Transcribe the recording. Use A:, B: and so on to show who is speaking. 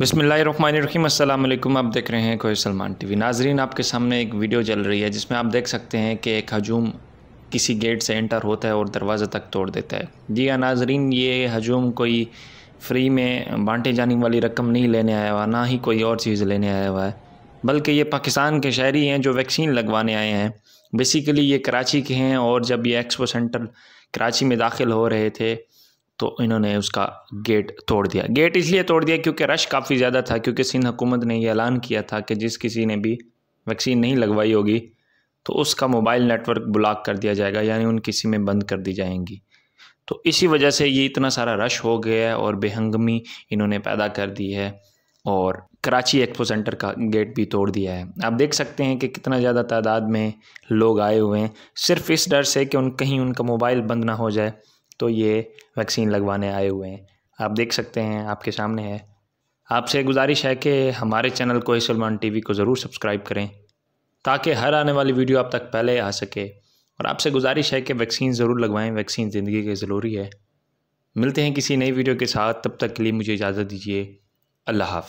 A: बिसमीम अल्लाम आप देख रहे हैं कोई सलमान टी वी नाजरीन आपके सामने एक वीडियो चल रही है जिसमें आप देख सकते हैं कि एक हजूम किसी गेट से एंटर होता है और दरवाज़ा तक तोड़ देता है जी हाँ नाजरीन ये हजूम कोई फ्री में बांटे जाने वाली रकम नहीं लेने आया हुआ ना ही कोई और चीज़ लेने आया हुआ है बल्कि ये पाकिस्तान के शहरी हैं जो वैक्सीन लगवाने आए हैं बेसिकली ये कराची के हैं और जब ये एक्सपो सेंटर कराची में दाखिल हो रहे थे तो इन्होंने उसका गेट तोड़ दिया गेट इसलिए तोड़ दिया क्योंकि रश काफ़ी ज़्यादा था क्योंकि सिंध हुकूमत ने यह ऐलान किया था कि जिस किसी ने भी वैक्सीन नहीं लगवाई होगी तो उसका मोबाइल नेटवर्क ब्लॉक कर दिया जाएगा यानी उन किसी में बंद कर दी जाएंगी तो इसी वजह से ये इतना सारा रश हो गया है और बेहंगमी इन्होंने पैदा कर दी है और कराची एक्सपो सेंटर का गेट भी तोड़ दिया है आप देख सकते हैं कि कितना ज़्यादा तादाद में लोग आए हुए हैं सिर्फ इस डर से कि उन कहीं उनका मोबाइल बंद ना हो जाए तो ये वैक्सीन लगवाने आए हुए हैं आप देख सकते हैं आपके सामने है आपसे गुजारिश है कि हमारे चैनल को सलमान टीवी को ज़रूर सब्सक्राइब करें ताकि हर आने वाली वीडियो आप तक पहले आ सके और आपसे गुजारिश है कि वैक्सीन ज़रूर लगवाएं वैक्सीन ज़िंदगी के ज़रूरी है मिलते हैं किसी नई वीडियो के साथ तब तक के लिए मुझे इजाज़त दीजिए अल्लाह हाफ